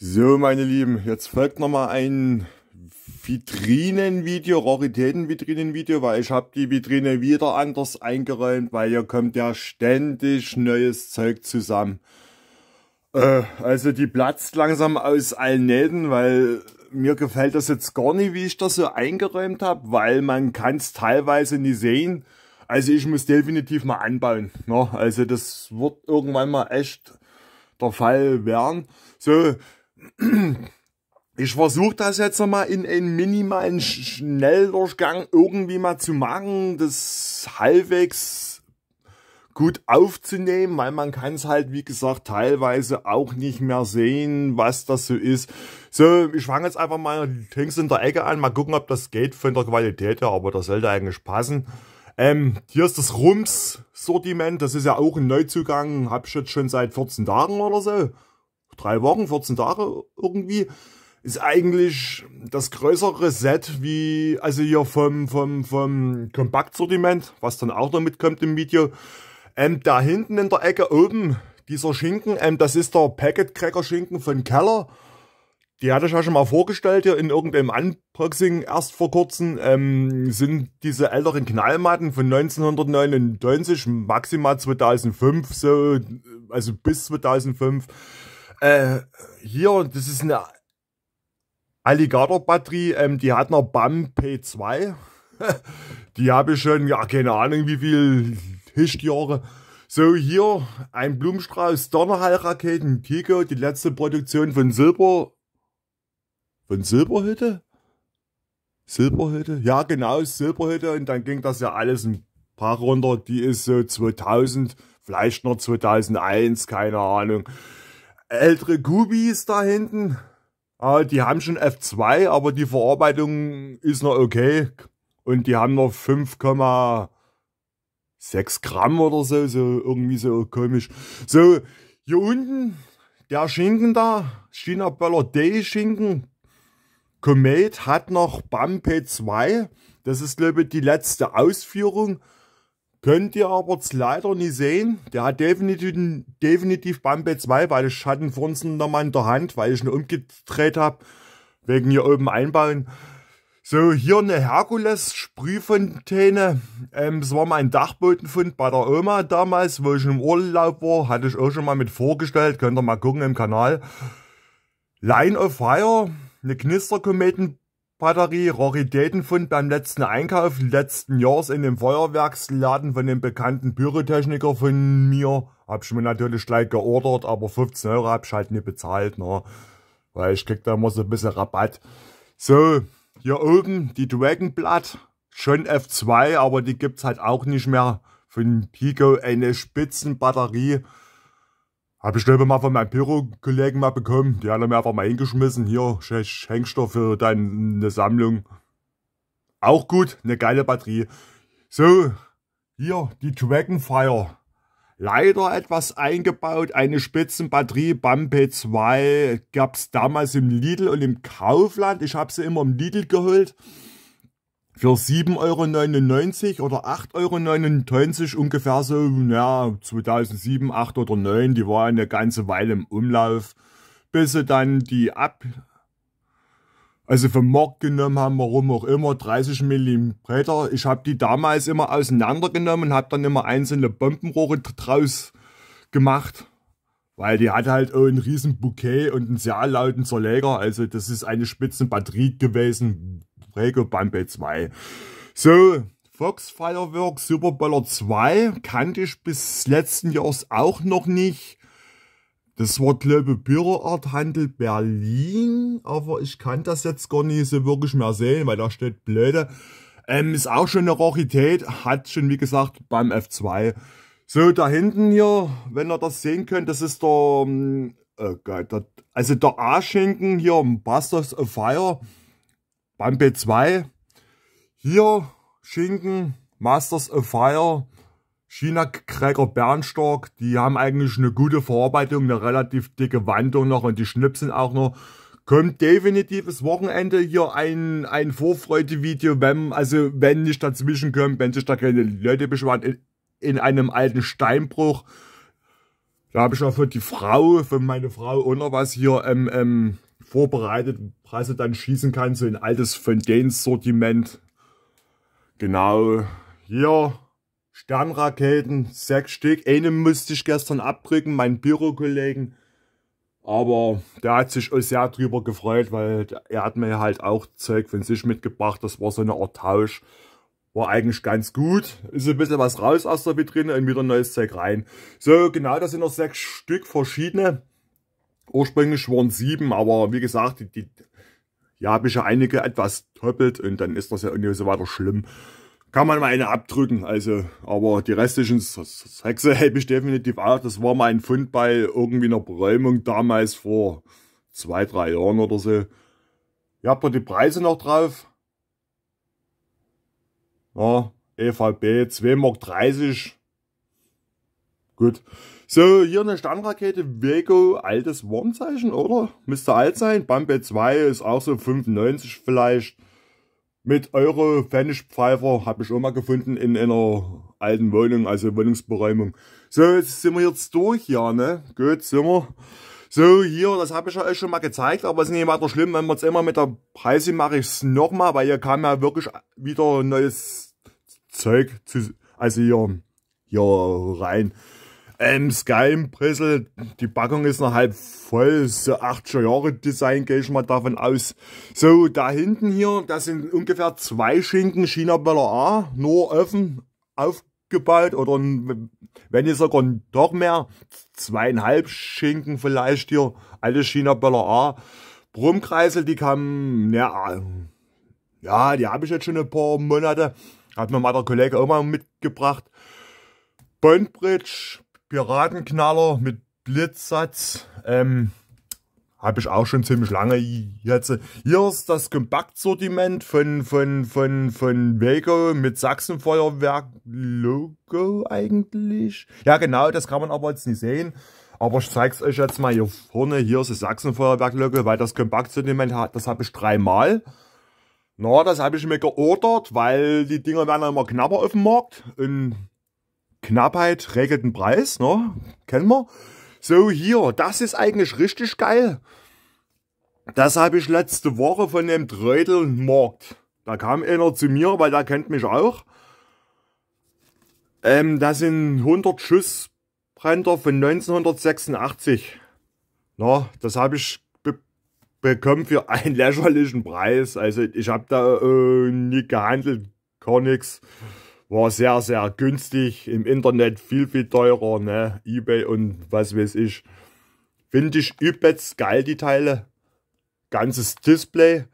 So, meine Lieben, jetzt folgt nochmal ein Vitrinenvideo, Raritätenvitrinenvideo, weil ich habe die Vitrine wieder anders eingeräumt, weil hier kommt ja ständig neues Zeug zusammen. Äh, also die platzt langsam aus allen Nähten, weil mir gefällt das jetzt gar nicht, wie ich das so eingeräumt habe, weil man kann es teilweise nie sehen. Also ich muss definitiv mal anbauen. Ne? Also das wird irgendwann mal echt der Fall werden. So, ich versuche das jetzt nochmal in einen minimalen Schnelldurchgang irgendwie mal zu machen, das halbwegs gut aufzunehmen, weil man kann es halt, wie gesagt, teilweise auch nicht mehr sehen, was das so ist. So, ich fange jetzt einfach mal links in der Ecke an, mal gucken, ob das geht von der Qualität her, aber das sollte eigentlich passen. Ähm, hier ist das Rums-Sortiment, das ist ja auch ein Neuzugang, habe ich jetzt schon seit 14 Tagen oder so drei Wochen, 14 Tage irgendwie, ist eigentlich das größere Set wie, also hier vom, vom, vom Kompaktsortiment, was dann auch noch mitkommt im Video. Ähm, da hinten in der Ecke oben, dieser Schinken, ähm, das ist der Packet Cracker Schinken von Keller. Die hatte ich ja schon mal vorgestellt hier in irgendeinem Unboxing erst vor kurzem. Ähm, sind diese älteren Knallmatten von 1999, maximal 2005, so, also bis 2005 äh, hier, das ist eine Alligator-Batterie, ähm, die hat noch BAM P2. die habe ich schon, ja, keine Ahnung, wie viel Hischjahre. So, hier ein Blumenstrauß Donnerhall-Raketen Kiko, die letzte Produktion von Silber. Von Silberhütte? Silberhütte? Ja, genau, Silberhütte. Und dann ging das ja alles ein paar runter. Die ist so 2000, vielleicht noch 2001, keine Ahnung ältere Gubis da hinten, ah, die haben schon F2, aber die Verarbeitung ist noch okay. Und die haben noch 5,6 Gramm oder so, so irgendwie so komisch. So, hier unten, der Schinken da, China Böller Day Schinken, Comet hat noch BAM P2. Das ist, glaube ich, die letzte Ausführung. Könnt ihr aber leider nie sehen. Der hat definitiv, definitiv beim 2 weil ich hatte ihn vorhin nochmal in der Hand, weil ich ihn umgedreht habe. Wegen hier oben einbauen. So, hier eine Herkules-Sprühfontäne. Ähm, das war mein Dachbodenfund bei der Oma damals, wo ich im Urlaub war. Hatte ich auch schon mal mit vorgestellt. Könnt ihr mal gucken im Kanal. Line of Fire, eine Knisterkometenbombe. Batterie Raritätenfund beim letzten Einkauf letzten Jahres in dem Feuerwerksladen von dem bekannten Pyrotechniker von mir. Hab ich mir natürlich gleich geordert, aber 15 Euro hab ich halt nicht bezahlt, ne? Weil ich krieg da immer so ein bisschen Rabatt. So, hier oben die Dragonblatt. Schon F2, aber die gibt's halt auch nicht mehr. Von Pico eine Spitzenbatterie. Habe ich selber mal von meinem Pyro-Kollegen mal bekommen. Die haben mir einfach mal hingeschmissen. Hier, schenkst du für deine Sammlung. Auch gut, eine geile Batterie. So, hier die Dragonfire. Leider etwas eingebaut, eine Spitzenbatterie BAM P2 gab es damals im Lidl und im Kaufland. Ich habe sie immer im Lidl geholt für 7,99 Euro oder 8,99 Euro ungefähr so, naja, 2007, 8 oder 9, die war eine ganze Weile im Umlauf, bis sie dann die ab, also vom Markt genommen haben, warum auch immer, 30 Millimeter. Ich habe die damals immer auseinandergenommen und habe dann immer einzelne Bombenrohre draus gemacht. Weil die hat halt auch ein riesen Bouquet und einen sehr lauten Zerleger. Also das ist eine Spitzenbatterie gewesen Rego Bumble 2. So, Fox Fireworks Superballer 2 kannte ich bis letzten Jahres auch noch nicht. Das war, glaube ich, Büroarthandel Berlin, aber ich kann das jetzt gar nicht so wirklich mehr sehen, weil da steht Blöde. Ähm, ist auch schon eine Rarität, hat schon, wie gesagt, beim F2. So, da hinten hier, wenn ihr das sehen könnt, das ist der, ähm, oh Gott, also der A-Schinken hier, Busters of Fire. Beim B2 hier Schinken, Masters of Fire, China Cracker Bernstock, die haben eigentlich eine gute Verarbeitung, eine relativ dicke Wandung noch und die schnipsen auch noch. Kommt definitives Wochenende hier ein, ein Vorfreude-Video, wenn, also wenn nicht dazwischen kommt, wenn sich da keine Leute beschweren, in, in einem alten Steinbruch. Da habe ich auch für die Frau, für meine Frau auch noch was hier ähm, ähm, vorbereitet, Preise dann schießen kann, so ein altes Fontaine-Sortiment. Genau, hier Sternraketen, sechs Stück. Einen musste ich gestern abdrücken, meinen Bürokollegen. Aber der hat sich auch sehr drüber gefreut, weil er hat mir halt auch Zeug von sich mitgebracht. Das war so eine Art Tausch. War eigentlich ganz gut. Ist ein bisschen was raus aus der Vitrine und wieder neues Zeug rein. So, genau, das sind noch sechs Stück verschiedene. Ursprünglich waren sieben, aber wie gesagt, die, die ja, habe ich ja einige etwas doppelt und dann ist das ja irgendwie so weiter schlimm. Kann man mal eine abdrücken, also, aber die restlichen Sechse habe ich definitiv auch. Das war mal ein Fund bei irgendwie einer Beräumung damals vor zwei, drei Jahren oder so. Ihr habt ja die Preise noch drauf. Ja, EVB 2,30 Mark. Gut. So, hier eine Standrakete, Vego, altes Warnzeichen, oder? Müsste alt sein. Bambe 2 ist auch so 95 vielleicht. Mit Euro Fanish Pfeifer habe ich auch mal gefunden in einer alten Wohnung, also Wohnungsberäumung. So, jetzt sind wir jetzt durch ja, ne? Gut, sind wir. So, hier, das habe ich ja euch schon mal gezeigt, aber es ist nicht weiter schlimm, wenn wir es immer mit der Preise mache ich es nochmal, weil hier kam ja wirklich wieder neues Zeug zu, also hier, hier rein. Ähm, Skyrim-Pressel, die Packung ist noch halb voll, so 80er Jahre Design gehe ich mal davon aus. So, da hinten hier, das sind ungefähr zwei Schinken China-Böller A, nur offen, aufgebaut oder wenn ihr sogar noch mehr, zweieinhalb Schinken vielleicht hier, alle China-Böller A. Brummkreisel, die kamen, ja, ja, die habe ich jetzt schon ein paar Monate, hat mir mal der Kollege auch mal mitgebracht. Bondbridge, Piratenknaller mit Blitzsatz. Ähm, habe ich auch schon ziemlich lange jetzt. Hier ist das Kompakt-Sortiment von, von, von, von Wego mit Sachsenfeuerwerk Logo eigentlich. Ja, genau, das kann man aber jetzt nicht sehen. Aber ich zeig's euch jetzt mal hier vorne. Hier ist das Sachsenfeuerwerk Logo, weil das Kompaktsortiment hat, das habe ich dreimal. Na, das habe ich mir geordert, weil die Dinger werden immer knapper auf dem Markt. Und Knappheit regelt den Preis, ne? Kennen wir. So, hier, das ist eigentlich richtig geil. Das habe ich letzte Woche von dem Trödelmarkt. Da kam einer zu mir, weil der kennt mich auch. Ähm, das sind 100 Schussbrenner von 1986. Na, das habe ich be bekommen für einen lächerlichen Preis. Also ich habe da äh, nie gehandelt, gar nichts war sehr, sehr günstig. Im Internet viel, viel teurer, ne? Ebay und was weiß ich. Finde ich übelst geil, die Teile. Ganzes Display.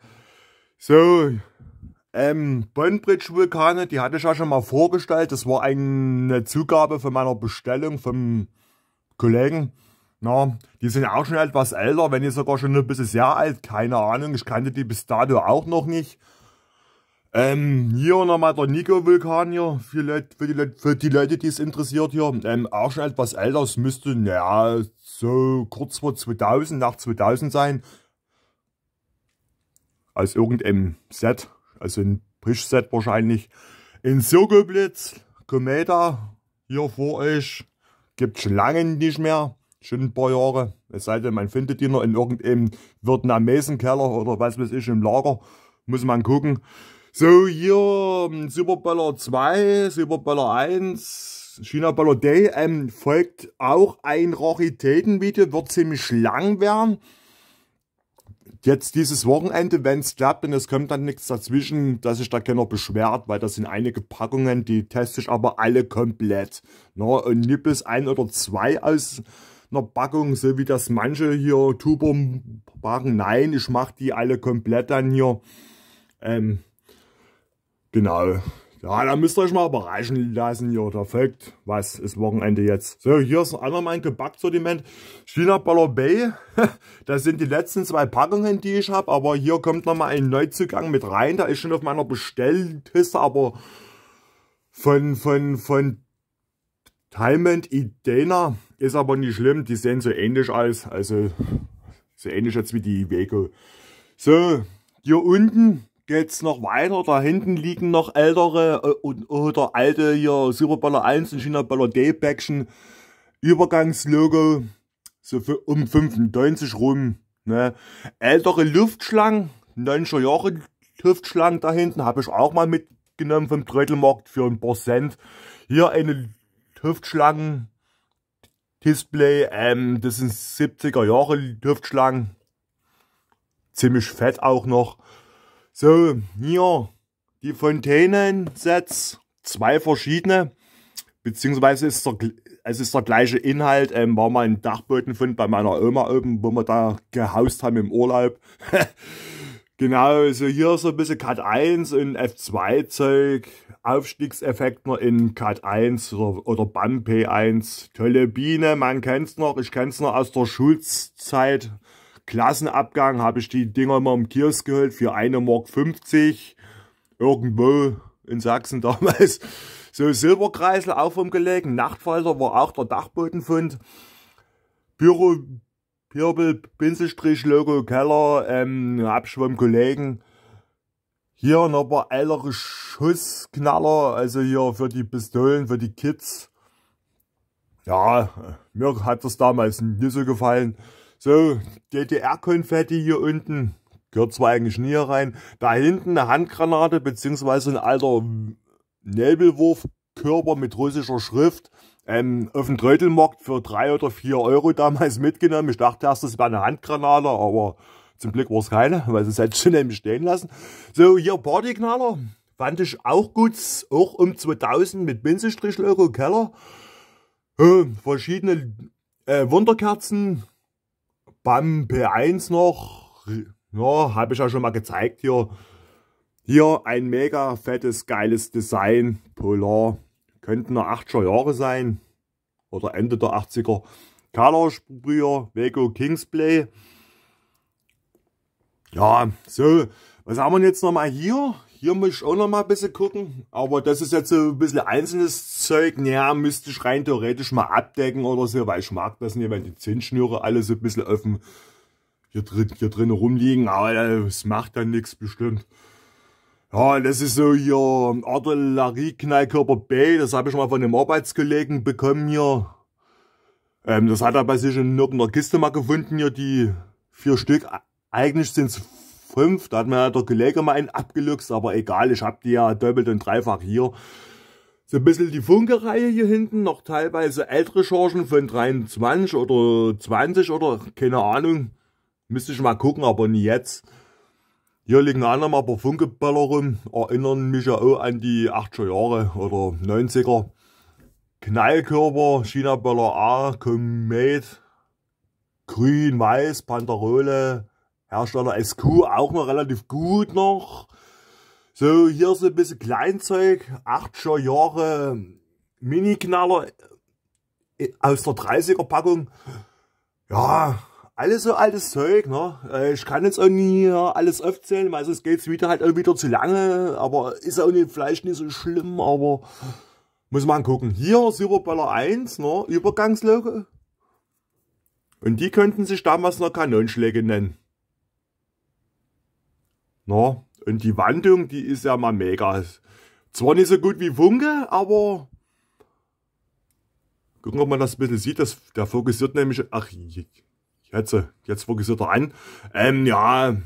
So, ähm, Bonbridge-Vulkane, die hatte ich ja schon mal vorgestellt. Das war eine Zugabe von meiner Bestellung vom Kollegen. Na, die sind auch schon etwas älter, wenn nicht sogar schon ein bisschen sehr alt. Keine Ahnung, ich kannte die bis dato auch noch nicht. Ähm, hier nochmal der Nico-Vulkan hier, für, Leute, für, die Leute, für die Leute, die es interessiert hier. Ähm, auch schon etwas älter, es müsste, naja, so kurz vor 2000, nach 2000 sein. Aus irgendein Set, also ein prisch set wahrscheinlich. In Zirkelblitz, Kometa, hier vor euch, gibt schon lange nicht mehr, schon ein paar Jahre. Es sei denn, man findet die noch in irgendeinem Vietnamesen-Keller oder was weiß ich, im Lager. Muss man gucken so hier ähm, Superballer 2, Superballer 1, China Baller Day ähm, folgt auch ein Raritätenvideo, wird ziemlich lang werden. Jetzt dieses Wochenende, wenn es klappt und es kommt dann nichts dazwischen, dass sich da keiner beschwert, weil das sind einige Packungen, die teste ich aber alle komplett. Na, und nippes ein oder zwei aus einer Packung, so wie das manche hier Tuber machen. Nein, ich mache die alle komplett dann hier. Ähm, Genau. Ja, da müsst ihr euch mal überraschen lassen hier. Perfekt. was. Ist Wochenende jetzt. So, hier ist ein anderer mein Gebäcksortiment. China Baller Bay. Das sind die letzten zwei Packungen, die ich habe. Aber hier kommt nochmal ein Neuzugang mit rein. Da ist schon auf meiner Bestellliste, aber von, von, von Diamond Idena. Ist aber nicht schlimm. Die sehen so ähnlich aus. Also, so ähnlich jetzt wie die Iveco. So, hier unten geht's noch weiter. Da hinten liegen noch ältere äh, oder oh, alte hier Superballer 1 und China Baller D Bäckchen. Übergangslogo. So für, um 95 rum. Ne? Ältere Luftschlangen, 90er Jahre Luftschlangen da hinten, habe ich auch mal mitgenommen vom Trödelmarkt für ein paar Cent. Hier eine Luftschlangen Display, ähm, das sind 70er Jahre Luftschlangen. Ziemlich fett auch noch. So, hier die Fontänen Sets, zwei verschiedene, beziehungsweise ist der, es ist der gleiche Inhalt, ähm, war mal ein Dachbodenfund bei meiner Oma oben, wo wir da gehaust haben im Urlaub. genau, so hier so ein bisschen Cut 1 und F2 Zeug, Aufstiegseffekt noch in Cut 1 oder, oder BAM P1, tolle Biene, man kennt's noch, ich kenn's noch aus der Schulzeit, Klassenabgang habe ich die Dinger mal im Kiosk geholt für 1,50 Mark. 50. Irgendwo in Sachsen damals. So Silberkreisel auch vom gelegen. Nachtfalter war auch der Dachbodenfund. Büro, Pirbel, Pinselstrich, Logo, Keller, ähm, hab ich vom Kollegen. Hier noch ein paar ältere Schussknaller, also hier für die Pistolen, für die Kids. Ja, mir hat das damals nicht so gefallen. So, DDR-Konfetti hier unten. Gehört zwar eigentlich nie rein. Da hinten eine Handgranate, beziehungsweise ein alter Nebelwurfkörper mit russischer Schrift. Ähm, auf dem Trödelmarkt für drei oder vier Euro damals mitgenommen. Ich dachte erst, das wäre eine Handgranate, aber zum Glück war es keine, weil sie es halt sie nämlich stehen lassen. So, hier Partyknaller. Fand ich auch gut, auch um 2000 mit Binsestrich Logo Keller. Äh, verschiedene äh, Wunderkerzen, Bam P1 noch, ja, habe ich ja schon mal gezeigt hier. Hier ein mega fettes, geiles Design, Polar. Könnten noch 80er Jahre sein oder Ende der 80er. Color-Sprüher, Vego Kingsplay. Ja, so, was haben wir jetzt nochmal hier? Hier muss ich auch noch mal ein bisschen gucken. Aber das ist jetzt so ein bisschen einzelnes Zeug. Naja, müsste ich rein theoretisch mal abdecken oder so, weil ich mag das nicht, wenn die Zinsschnüre alle so ein bisschen offen hier drin, hier drin rumliegen. Aber es macht dann nichts bestimmt. Ja, das ist so hier Artillerie-Knallkörper B. Das habe ich mal von einem Arbeitskollegen bekommen hier. Ähm, das hat er bei sich in irgendeiner Kiste mal gefunden hier, die vier Stück. Eigentlich sind es 5. Da hat mir der Kollege mal einen abgeluchst, aber egal, ich habe die ja doppelt und dreifach hier. So ein bisschen die Funkereihe hier hinten, noch teilweise ältere Chargen von 23 oder 20 oder keine Ahnung. Müsste ich mal gucken, aber nie jetzt. Hier liegen auch noch mal ein paar Funkebälle rum, erinnern mich ja auch an die 80er Jahre oder 90er. Knallkörper, China-Böller A, Komet, Grün, Weiß, Panderole, Hersteller SQ auch noch relativ gut noch. So, hier ist ein bisschen Kleinzeug, 80er Jahre Mini-Knaller äh, aus der 30er Packung. Ja, alles so altes Zeug, ne? Äh, ich kann jetzt auch nie alles aufzählen, weil sonst geht's wieder halt auch wieder zu lange, aber ist auch nicht, vielleicht nicht so schlimm, aber muss man gucken. Hier Silberballer 1, ne? Übergangslogo. Und die könnten sich damals noch Kanonschläge nennen. Na, und die Wandung, die ist ja mal mega. Zwar nicht so gut wie Funke, aber gucken, ob man das ein bisschen sieht. Das, der fokussiert nämlich, ach, jetzt, jetzt fokussiert er an. Ähm, ja,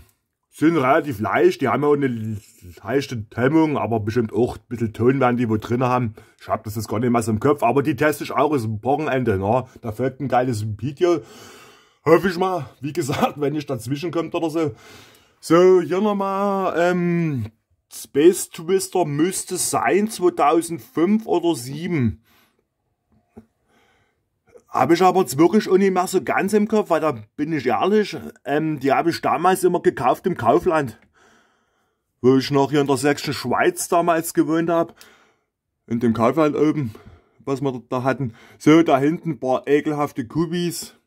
sind relativ leicht. Die haben ja auch eine leichte Hemmung, aber bestimmt auch ein bisschen Ton werden die wo drin haben. Ich hab das jetzt gar nicht mehr so im Kopf, aber die teste ich auch, ist ein Wochenende, ne? Da folgt ein geiles Video. Hoffe ich mal, wie gesagt, wenn ich dazwischen kommt oder so. So, hier nochmal, ähm, Space Twister müsste sein 2005 oder 2007. Habe ich aber jetzt wirklich auch nicht mehr so ganz im Kopf, weil da bin ich ehrlich, ähm, die habe ich damals immer gekauft im Kaufland. Wo ich noch hier in der sächsischen Schweiz damals gewohnt habe. In dem Kaufland oben, was wir da hatten. So, da hinten ein paar ekelhafte Kubis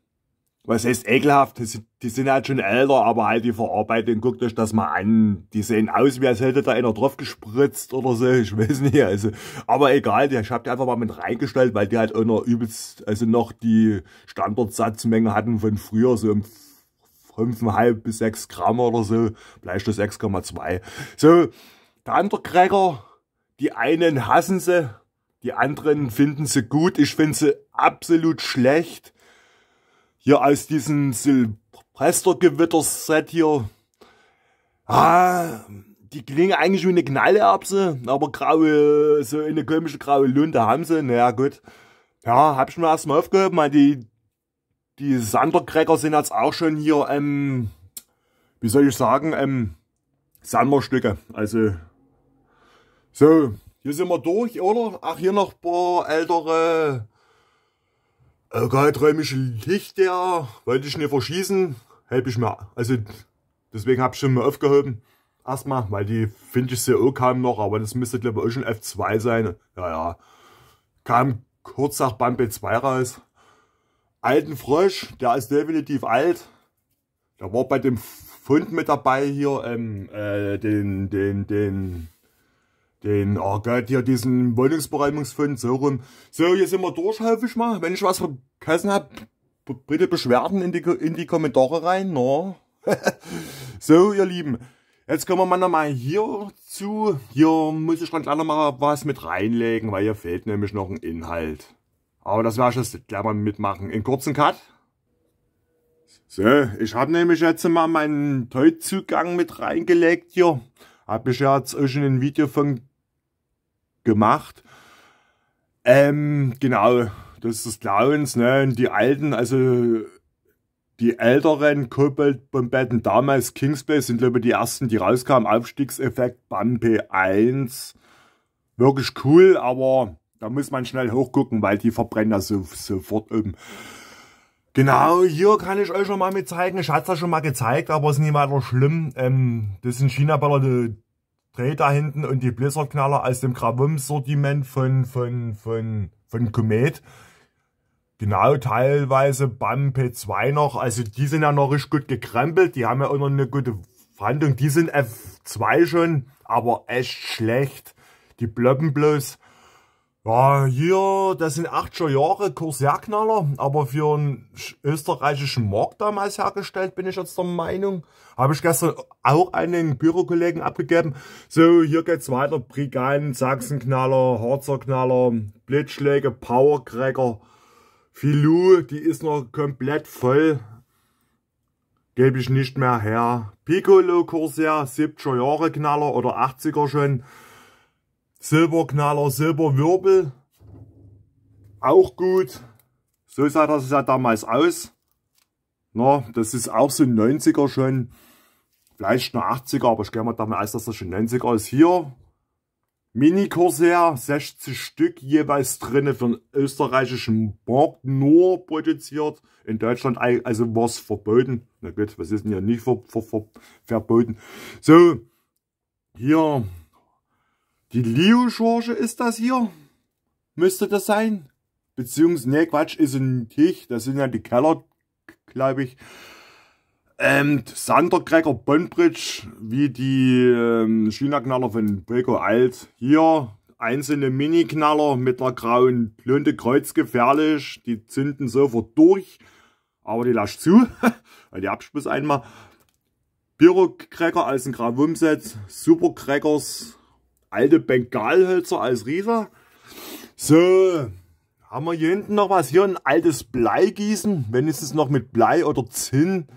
was heißt ekelhaft, die sind, die sind halt schon älter, aber halt die Verarbeitung, guckt euch das mal an. Die sehen aus, wie als hätte da einer drauf gespritzt oder so, ich weiß nicht. Also, aber egal, ich hab die einfach mal mit reingestellt, weil die halt auch noch übelst, also noch die Standardsatzmenge hatten von früher, so im 5,5 bis 6 Gramm oder so, vielleicht das 6,2. So, der andere Cracker, die einen hassen sie, die anderen finden sie gut, ich finde sie absolut schlecht hier aus diesem Silvestergewitter-Set hier. Ah, die klingen eigentlich wie eine Knallerbse, aber graue, so eine komische graue Lunte haben sie. Naja, gut. Ja, hab ich mir erstmal aufgehoben. weil die, die Sandercracker sind jetzt auch schon hier, ähm, wie soll ich sagen, ähm, Sanderstücke. Also, so, hier sind wir durch, oder? Ach, hier noch ein paar ältere äh, Geldräumische Licht, der wollte ich nicht verschießen, helfe ich mir. Also deswegen habe ich schon mal aufgehoben. Erstmal, weil die finde ich sehr auch kaum noch, aber das müsste glaube ich auch schon F2 sein. Ja, ja. Kam kurz nach Band B2 raus. Alten Frosch, der ist definitiv alt. Der war bei dem Fund mit dabei hier, ähm, äh, den, den, den den Arcade ah, hier, diesen Wohnungsberäumungsfund, so rum. So, hier sind wir durch, hoffe ich mal. Wenn ich was vergessen hab, bitte Beschwerden in die, in die Kommentare rein, na? so, ihr Lieben. Jetzt kommen wir mal nochmal hier zu. Hier muss ich dann gleich nochmal was mit reinlegen, weil hier fehlt nämlich noch ein Inhalt. Aber das werde ich jetzt gleich mal mitmachen. In kurzen Cut. So, ich habe nämlich jetzt mal meinen Toy-Zugang mit reingelegt hier. Habe ich jetzt auch schon ein Video von gemacht. Ähm, genau, das ist das Clowns, ne? Und die alten, also die älteren Koboldbombetten damals, Kingspace, sind glaube ich die ersten, die rauskamen. Aufstiegseffekt, BAM 1 Wirklich cool, aber da muss man schnell hochgucken, weil die verbrennen das so, sofort oben. Genau, hier kann ich euch schon mal mit zeigen. Ich hatte es ja schon mal gezeigt, aber es ist nicht weiter schlimm. Ähm, das sind China-Böller, Dreh da hinten und die Bläserknaller aus dem gravum sortiment von, von, von, von Komet. Genau, teilweise beim P2 noch. Also die sind ja noch richtig gut gekrempelt. Die haben ja auch noch eine gute Verhandlung. Die sind F2 schon, aber echt schlecht. Die blöppen bloß. Ja, hier, das sind 80er Jahre Corsair-Knaller, aber für einen österreichischen Markt damals hergestellt, bin ich jetzt der Meinung. Habe ich gestern auch einen Bürokollegen abgegeben. So, hier geht's weiter. Brigaden, Sachsenknaller, knaller Blitzschläge, Powercracker, Filou, die ist noch komplett voll. Gebe ich nicht mehr her. Piccolo Corsair, 70er Jahre Knaller oder 80er schon. Silberknaller, Silberwirbel. Auch gut. So sah das ja damals aus. Na, das ist auch so ein 90er schon. Vielleicht nur 80er, aber ich gehe mal davon aus, dass das schon 90er ist. Hier Mini Corsair, 60 Stück jeweils drin für den österreichischen Markt nur produziert. In Deutschland also was verboten. Na gut, was ist denn hier nicht ver ver ver verboten? So, hier die Leo-Schorche ist das hier. Müsste das sein. Beziehungsweise, ne Quatsch, ist ein Tisch. Das sind ja die Keller, glaube ich. Ähm, Sandercracker Bondbridge, wie die ähm, China-Knaller von Breco Alt. Hier einzelne Mini-Knaller mit der grauen Blonde Kreuz gefährlich. Die zünden sofort durch, aber die lasst zu, weil die Abschuss einmal. Biro-Cracker als ein Gravum-Set, Super-Crackers alte Bengalhölzer als Rieser. So, haben wir hier hinten noch was? Hier ein altes Bleigießen, wenigstens noch mit Blei oder Zinn.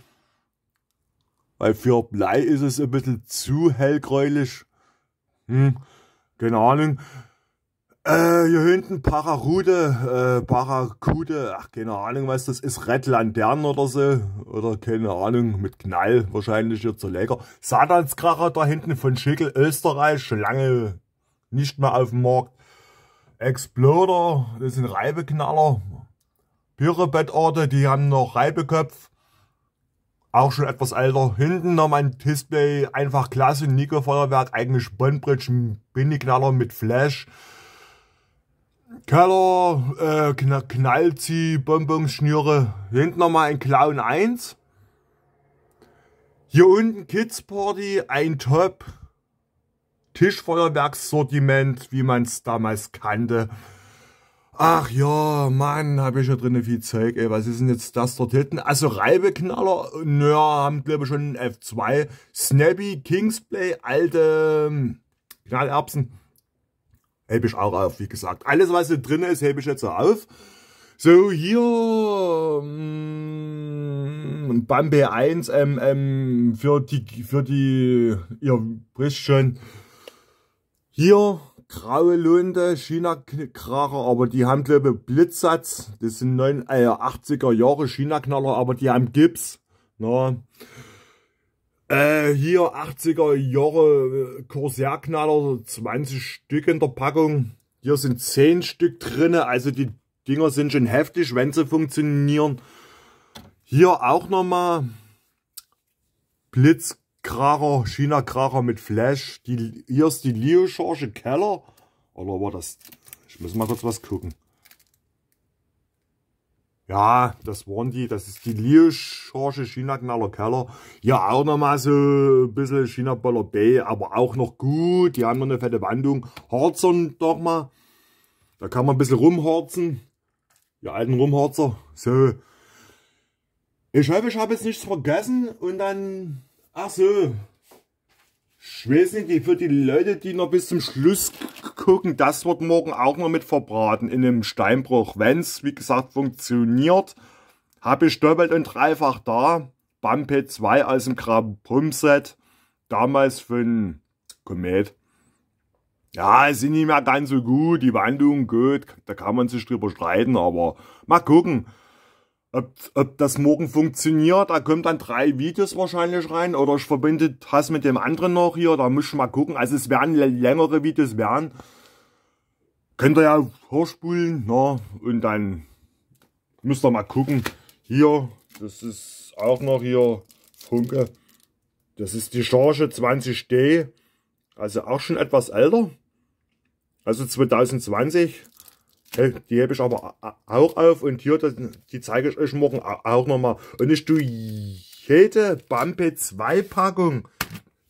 Weil für Blei ist es ein bisschen zu hellgräulich. Hm, keine Ahnung. Äh, hier hinten Pararude, äh, Parakude, ach, keine Ahnung, was das ist, Red Lantern oder so, oder keine Ahnung, mit Knall wahrscheinlich hier zu lecker. Satanskracher da hinten von Schickel, Österreich, schon lange nicht mehr auf dem Markt. Exploder, das sind Reibeknaller. Pyrebettorte, die haben noch Reibeköpf. Auch schon etwas älter. Hinten noch mein Display, einfach klasse, Nico Feuerwerk, eigentlich Bondbridge, Bindeknaller mit Flash. Keller, äh, kn knallt Bonbons schnüre. Hinten nochmal ein Clown 1. Hier unten Kids Party, ein Top. Tischfeuerwerkssortiment, wie man es damals kannte. Ach ja, Mann, habe ich hier drinnen viel Zeug, ey. Was ist denn jetzt das dort hinten? Also Reibeknaller, naja, haben glaube ich schon F2. Snappy, Kingsplay, alte ähm, Knallerbsen hebe ich auch auf, wie gesagt. Alles, was da drin ist, hebe ich jetzt auf. So, hier, mm, Bambi 1, ähm, ähm, für die, für die, ihr wisst schon, hier, graue Lunde, China-Kracher, aber die haben, glaube ich, Blitzsatz, das sind 9, 80er äh, Jahre China-Knaller, aber die haben Gips, na, ne? Äh, hier 80er Jahre äh, Corsair-Knaller, 20 Stück in der Packung. Hier sind 10 Stück drin, also die Dinger sind schon heftig, wenn sie funktionieren. Hier auch nochmal Blitzkracher, China-Kracher mit Flash. Die, hier ist die Leo-Charge Keller. Oder war das... Ich muss mal kurz was gucken. Ja, das waren die, das ist die Lierscharge China-Knaller Keller. Ja, auch nochmal so ein bisschen China-Baller B, aber auch noch gut. Die haben noch eine fette Wandung. Harzern doch mal. Da kann man ein bisschen rumharzen. Die alten Rumhorzer. So. Ich hoffe, ich habe jetzt nichts vergessen und dann... Ach so. Ich weiß nicht, für die Leute, die noch bis zum Schluss gucken, das wird morgen auch noch mit verbraten in einem Steinbruch. Wenn es, wie gesagt, funktioniert, habe ich doppelt und dreifach da. Bam 2 aus dem Graben Pumpset. Damals für ein Komet. Ja, sind nicht mehr ganz so gut. Die Wandung, gut. Da kann man sich drüber streiten, aber mal gucken ob, ob das morgen funktioniert, da kommt dann drei Videos wahrscheinlich rein oder ich verbinde das mit dem anderen noch hier, da muss ich mal gucken. Also es werden längere Videos werden. Könnt ihr ja vorspulen, na, ne? und dann müsst ihr mal gucken. Hier, das ist auch noch hier Funke. Das ist die Charge 20D, also auch schon etwas älter. Also 2020 die hebe ich aber auch auf und hier, die zeige ich euch morgen auch nochmal. Und ich tue jede Bampe 2 Packung,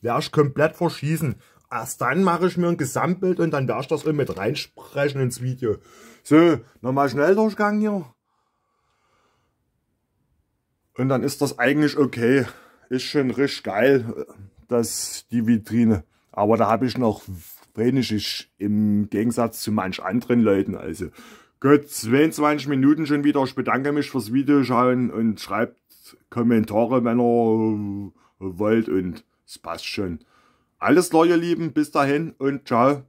werde ich komplett verschießen. Erst dann mache ich mir ein Gesamtbild und dann werde ich das mit reinsprechen ins Video. So, nochmal schnell Schnelldurchgang hier. Und dann ist das eigentlich okay. Ist schon richtig geil, äh, dass die Vitrine. Aber da habe ich noch Training ist im Gegensatz zu manch anderen Leuten. Also gut, 22 Minuten schon wieder. Ich bedanke mich fürs Videoschauen und schreibt Kommentare, wenn ihr äh, wollt und es passt schon. Alles klar, ihr Lieben, bis dahin und ciao.